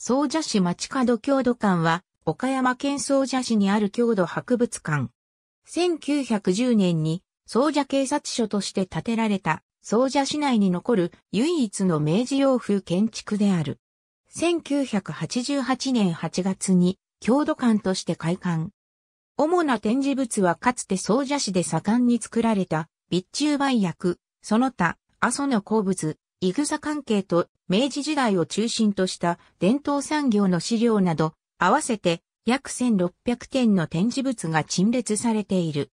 総社市町角郷土館は、岡山県総社市にある郷土博物館。1910年に、総社警察署として建てられた、総社市内に残る唯一の明治洋風建築である。1988年8月に、郷土館として開館。主な展示物はかつて総社市で盛んに作られた、備中売薬、その他、阿蘇の鉱物、イグサ関係と明治時代を中心とした伝統産業の資料など、合わせて約1600点の展示物が陳列されている。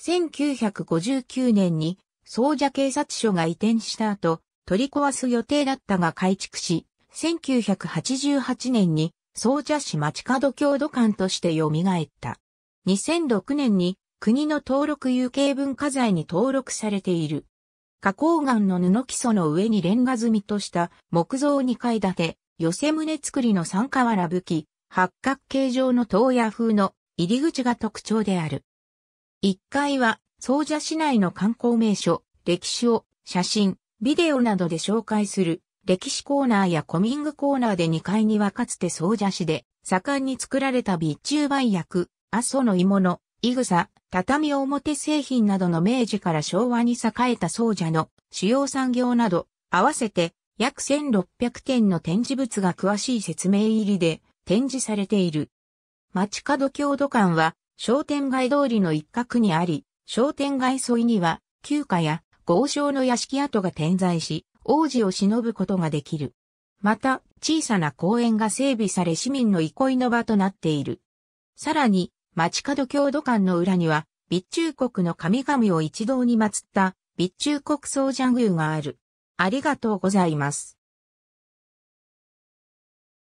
1959年に、総社警察署が移転した後、取り壊す予定だったが改築し、1988年に総社市町角郷土館として蘇った。2006年に国の登録有形文化財に登録されている。花崗岩の布基礎の上にレンガ積みとした木造2階建て、寄せ棟作りの三河原武器、八角形状の東爺風の入り口が特徴である。1階は、総社市内の観光名所、歴史を写真、ビデオなどで紹介する歴史コーナーやコミングコーナーで2階にはかつて総社市で盛んに作られた備中売薬、阿蘇の芋の、イグサ、畳表製品などの明治から昭和に栄えた総者の主要産業など、合わせて約1600点の展示物が詳しい説明入りで展示されている。街角郷土館は商店街通りの一角にあり、商店街沿いには旧家や豪商の屋敷跡が点在し、王子を忍ぶことができる。また、小さな公園が整備され市民の憩いの場となっている。さらに、街角郷土館の裏には、備中国の神々を一堂に祀った、備中国総社宮がある。ありがとうございます。